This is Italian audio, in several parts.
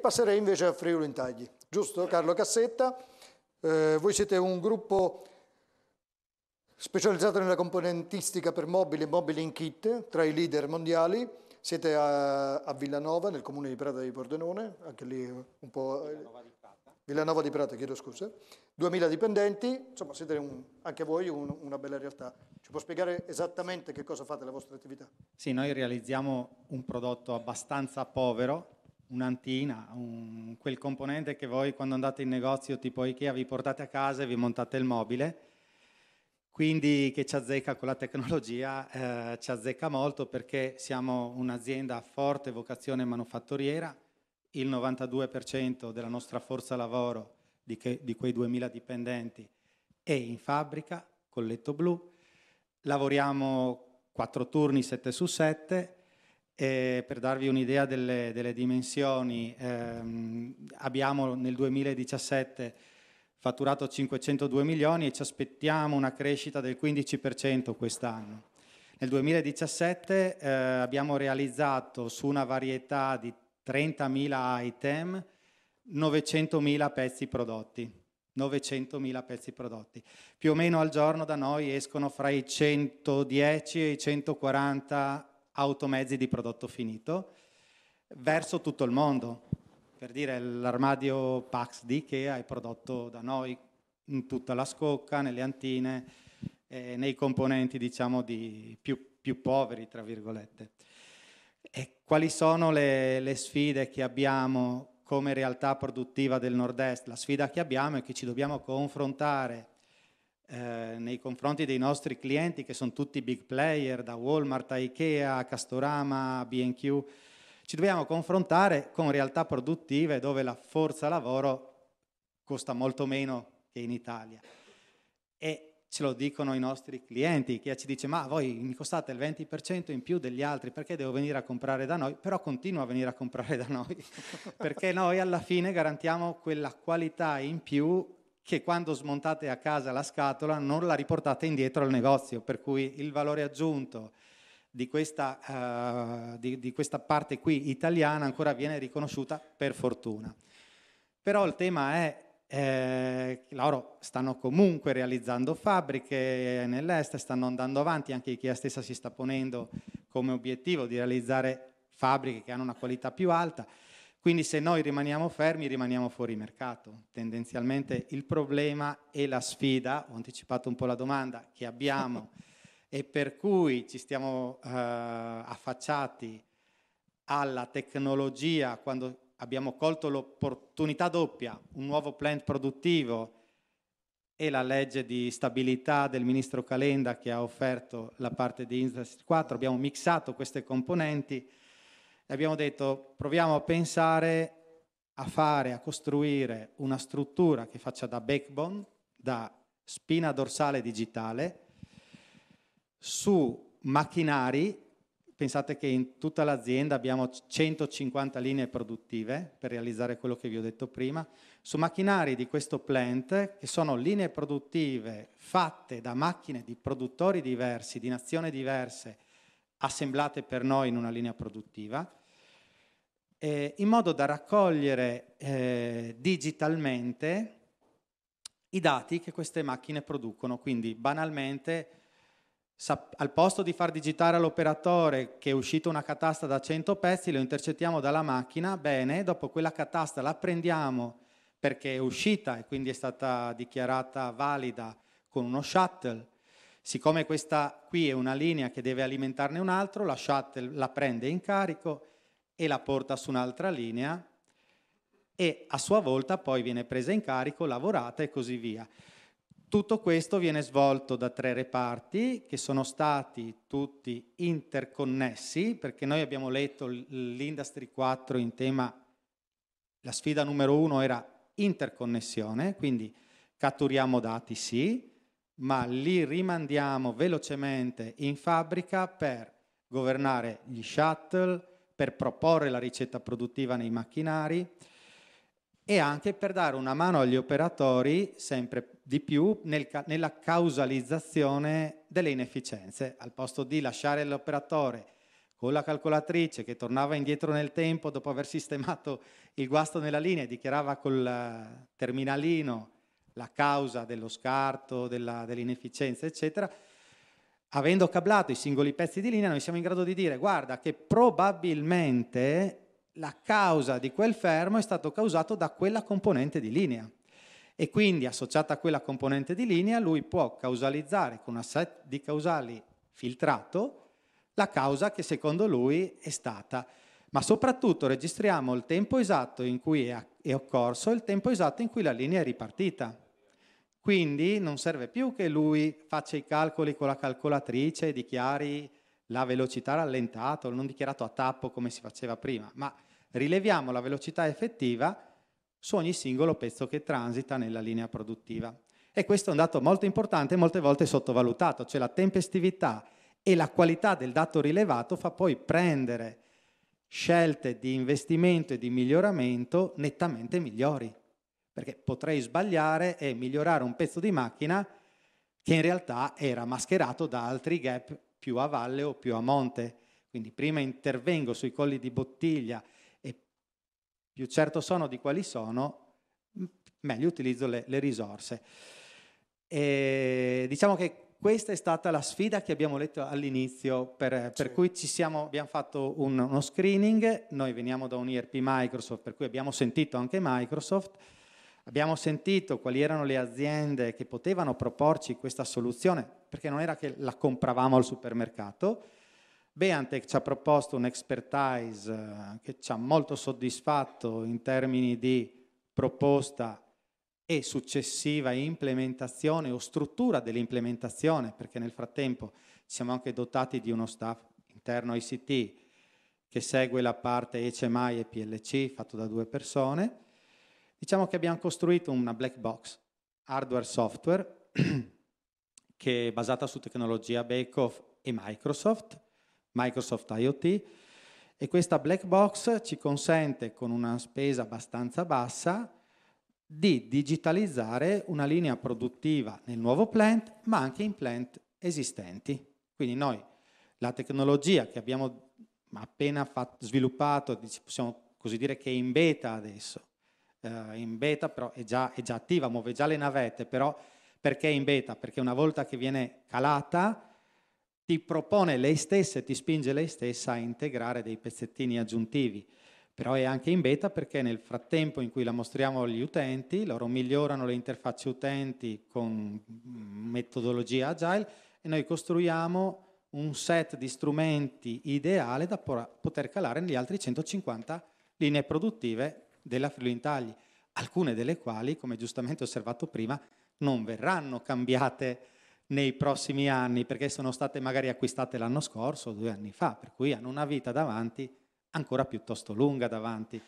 Passerei invece a Friuli Intagli, giusto Carlo Cassetta? Eh, voi siete un gruppo specializzato nella componentistica per mobili e mobili in kit, tra i leader mondiali, siete a, a, Villanova, nel comune di Prata di Pordenone, anche lì un po'... Villanova di Prata. Villanova di Prata, chiedo scusa. 2000 dipendenti, insomma siete un, anche voi un, una bella realtà. Ci può spiegare esattamente che cosa fate la vostra attività? Sì, noi realizziamo un prodotto abbastanza povero, un'antina, un, quel componente che voi quando andate in negozio tipo Ikea vi portate a casa e vi montate il mobile, quindi che ci azzecca con la tecnologia, eh, ci azzecca molto perché siamo un'azienda a forte vocazione manufatturiera, il 92% della nostra forza lavoro di, che, di quei 2000 dipendenti è in fabbrica, col letto blu, lavoriamo 4 turni 7 su 7, eh, per darvi un'idea delle, delle dimensioni, ehm, abbiamo nel 2017 fatturato 502 milioni e ci aspettiamo una crescita del 15% quest'anno. Nel 2017 eh, abbiamo realizzato su una varietà di 30.000 item 900.000 pezzi prodotti. 900.000 pezzi prodotti. Più o meno al giorno da noi escono fra i 110 e i 140 automezzi di prodotto finito verso tutto il mondo. Per dire, l'armadio Pax di Ikea è prodotto da noi in tutta la scocca, nelle antine, eh, nei componenti diciamo di più, più, poveri, tra virgolette. E quali sono le, le sfide che abbiamo come realtà produttiva del nord-est? La sfida che abbiamo è che ci dobbiamo confrontare eh, nei confronti dei nostri clienti che sono tutti big player, da Walmart a Ikea, a Castorama, BQ, ci dobbiamo confrontare con realtà produttive dove la forza lavoro costa molto meno che in Italia. E ce lo dicono i nostri clienti, che ci dice ma voi mi costate il 20% in più degli altri perché devo venire a comprare da noi, però continua a venire a comprare da noi, perché noi alla fine garantiamo quella qualità in più che quando smontate a casa la scatola non la riportate indietro al negozio, per cui il valore aggiunto di questa, uh, di, di questa parte qui italiana ancora viene riconosciuta per fortuna. Però il tema è eh, loro stanno comunque realizzando fabbriche nell'est, stanno andando avanti, anche Ikea stessa si sta ponendo come obiettivo di realizzare fabbriche che hanno una qualità più alta. Quindi se noi rimaniamo fermi rimaniamo fuori mercato. Tendenzialmente il problema e la sfida, ho anticipato un po' la domanda, che abbiamo e per cui ci stiamo eh, affacciati alla tecnologia quando abbiamo colto l'opportunità doppia, un nuovo plant produttivo e la legge di stabilità del ministro Calenda che ha offerto la parte di Industry 4, abbiamo mixato queste componenti abbiamo detto proviamo a pensare a fare, a costruire una struttura che faccia da backbone, da spina dorsale digitale, su macchinari, pensate che in tutta l'azienda abbiamo 150 linee produttive per realizzare quello che vi ho detto prima, su macchinari di questo plant che sono linee produttive fatte da macchine di produttori diversi, di nazioni diverse, assemblate per noi in una linea produttiva eh, in modo da raccogliere eh, digitalmente i dati che queste macchine producono. Quindi banalmente al posto di far digitare all'operatore che è uscita una catasta da 100 pezzi, lo intercettiamo dalla macchina, bene, dopo quella catasta la prendiamo perché è uscita e quindi è stata dichiarata valida con uno shuttle. Siccome questa qui è una linea che deve alimentarne un altro, la shuttle la prende in carico e la porta su un'altra linea e a sua volta poi viene presa in carico, lavorata e così via. Tutto questo viene svolto da tre reparti che sono stati tutti interconnessi, perché noi abbiamo letto l'Industry 4 in tema, la sfida numero uno era interconnessione, quindi catturiamo dati sì, ma li rimandiamo velocemente in fabbrica per governare gli shuttle, per proporre la ricetta produttiva nei macchinari e anche per dare una mano agli operatori sempre di più nel nella causalizzazione delle inefficienze, al posto di lasciare l'operatore con la calcolatrice che tornava indietro nel tempo dopo aver sistemato il guasto nella linea e dichiarava col terminalino la causa dello scarto, dell'inefficienza, eccetera, avendo cablato i singoli pezzi di linea, noi siamo in grado di dire, guarda, che probabilmente la causa di quel fermo è stato causato da quella componente di linea. E quindi, associata a quella componente di linea, lui può causalizzare con una set di causali filtrato la causa che secondo lui è stata. Ma soprattutto registriamo il tempo esatto in cui è occorso e il tempo esatto in cui la linea è ripartita. Quindi non serve più che lui faccia i calcoli con la calcolatrice, e dichiari la velocità rallentata o non dichiarato a tappo come si faceva prima, ma rileviamo la velocità effettiva su ogni singolo pezzo che transita nella linea produttiva. E questo è un dato molto importante e molte volte sottovalutato, cioè la tempestività e la qualità del dato rilevato fa poi prendere scelte di investimento e di miglioramento nettamente migliori perché potrei sbagliare e migliorare un pezzo di macchina che in realtà era mascherato da altri gap più a valle o più a monte. Quindi prima intervengo sui colli di bottiglia e più certo sono di quali sono, meglio utilizzo le, le risorse. E diciamo che questa è stata la sfida che abbiamo letto all'inizio, per, per sì. cui siamo, abbiamo fatto un, uno screening, noi veniamo da un ERP Microsoft, per cui abbiamo sentito anche Microsoft, Abbiamo sentito quali erano le aziende che potevano proporci questa soluzione, perché non era che la compravamo al supermercato. Beantec ci ha proposto un expertise eh, che ci ha molto soddisfatto in termini di proposta e successiva implementazione o struttura dell'implementazione, perché nel frattempo siamo anche dotati di uno staff interno ICT che segue la parte HMI e PLC fatto da due persone Diciamo che abbiamo costruito una black box, hardware software, che è basata su tecnologia Bakeoff e Microsoft, Microsoft IoT, e questa black box ci consente, con una spesa abbastanza bassa, di digitalizzare una linea produttiva nel nuovo plant, ma anche in plant esistenti. Quindi noi la tecnologia che abbiamo appena fatto, sviluppato, possiamo così dire che è in beta adesso, eh, in beta, però è già, è già attiva, muove già le navette, però perché è in beta? Perché una volta che viene calata ti propone lei stessa e ti spinge lei stessa a integrare dei pezzettini aggiuntivi. Però è anche in beta perché nel frattempo in cui la mostriamo agli utenti, loro migliorano le interfacce utenti con mm, metodologia agile e noi costruiamo un set di strumenti ideale da poter calare negli altri 150 linee produttive della Friuli Intagli, alcune delle quali, come giustamente osservato prima, non verranno cambiate nei prossimi anni perché sono state magari acquistate l'anno scorso o due anni fa, per cui hanno una vita davanti ancora piuttosto lunga davanti.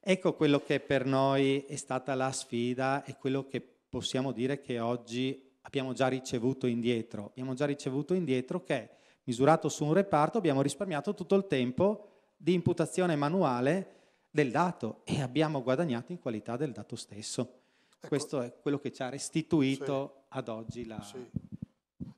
Ecco quello che per noi è stata la sfida e quello che possiamo dire che oggi abbiamo già ricevuto indietro. Abbiamo già ricevuto indietro che, misurato su un reparto, abbiamo risparmiato tutto il tempo di imputazione manuale del dato e abbiamo guadagnato in qualità del dato stesso. Ecco. Questo è quello che ci ha restituito sì. ad oggi la... Sì.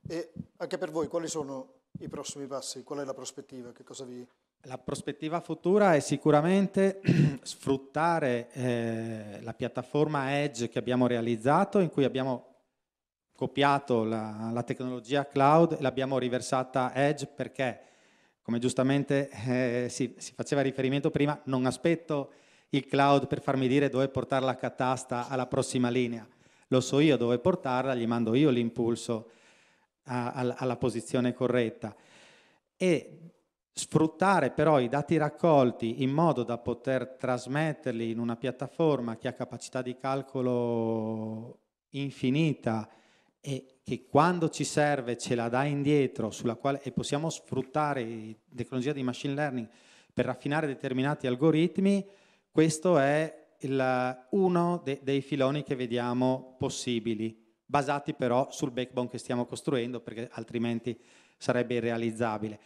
E anche per voi quali sono i prossimi passi? Qual è la prospettiva? Vi... La prospettiva futura è sicuramente sfruttare eh, la piattaforma Edge che abbiamo realizzato, in cui abbiamo copiato la, la tecnologia cloud e l'abbiamo riversata Edge perché come giustamente eh, si, si, faceva riferimento prima, non aspetto il cloud per farmi dire dove portare la catasta alla prossima linea. Lo so io dove portarla, gli mando io l'impulso a, a, alla posizione corretta. E sfruttare però i dati raccolti in modo da poter trasmetterli in una piattaforma che ha capacità di calcolo infinita e che quando ci serve ce la dà indietro quale, e possiamo sfruttare tecnologia di machine learning per raffinare determinati algoritmi, questo è il, uno de, dei filoni che vediamo possibili, basati però sul backbone che stiamo costruendo, perché altrimenti sarebbe irrealizzabile.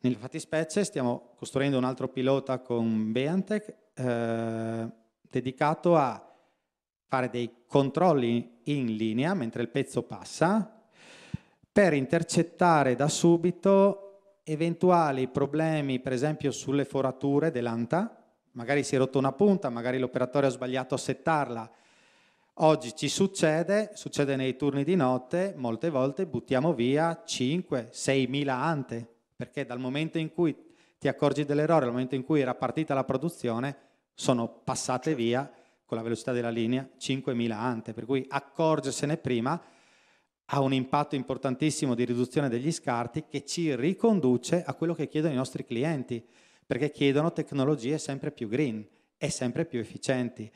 Nel fattispecie stiamo costruendo un altro pilota con Beantech eh, dedicato a fare dei controlli in linea mentre il pezzo passa per intercettare da subito eventuali problemi, per esempio sulle forature dell'anta, magari si è rotta una punta, magari l'operatore ha sbagliato a settarla. Oggi ci succede, succede nei turni di notte, molte volte buttiamo via 5-6 mila ante, perché dal momento in cui ti accorgi dell'errore, dal momento in cui era partita la produzione, sono passate certo. via con la velocità della linea 5.000 ante, per cui accorgersene prima ha un impatto importantissimo di riduzione degli scarti che ci riconduce a quello che chiedono i nostri clienti, perché chiedono tecnologie sempre più green e sempre più efficienti.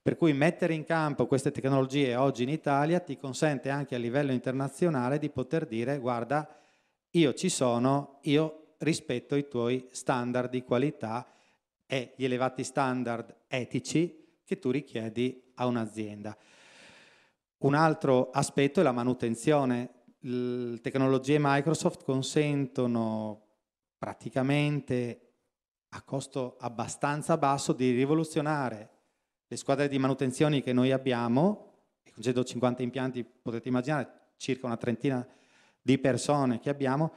Per cui mettere in campo queste tecnologie oggi in Italia ti consente anche a livello internazionale di poter dire guarda, io ci sono, io rispetto i tuoi standard di qualità e gli elevati standard etici che tu richiedi a un'azienda. Un altro aspetto è la manutenzione. Le tecnologie Microsoft consentono praticamente a costo abbastanza basso di rivoluzionare le squadre di manutenzione che noi abbiamo, con 150 impianti potete immaginare circa una trentina di persone che abbiamo,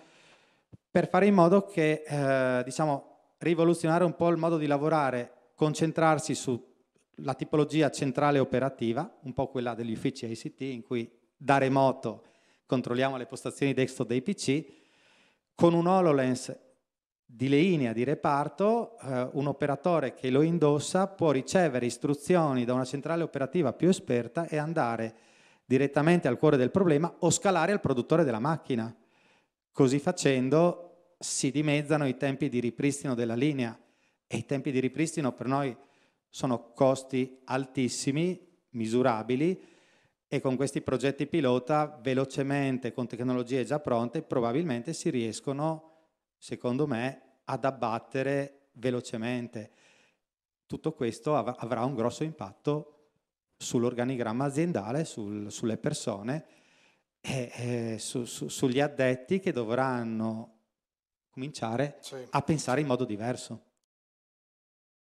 per fare in modo che, eh, diciamo, rivoluzionare un po' il modo di lavorare, concentrarsi su la tipologia centrale operativa, un po' quella degli uffici ICT, in cui da remoto controlliamo le postazioni desktop dei PC, con un HoloLens di linea di reparto, eh, un operatore che lo indossa può ricevere istruzioni da una centrale operativa più esperta e andare direttamente al cuore del problema o scalare al produttore della macchina. Così facendo si dimezzano i tempi di ripristino della linea e i tempi di ripristino per noi sono costi altissimi, misurabili e con questi progetti pilota velocemente, con tecnologie già pronte, probabilmente si riescono, secondo me, ad abbattere velocemente. Tutto questo av- avrà un grosso impatto sull'organigramma aziendale, sul, sulle persone e, e su, su, sugli addetti che dovranno cominciare sì. a pensare in modo diverso.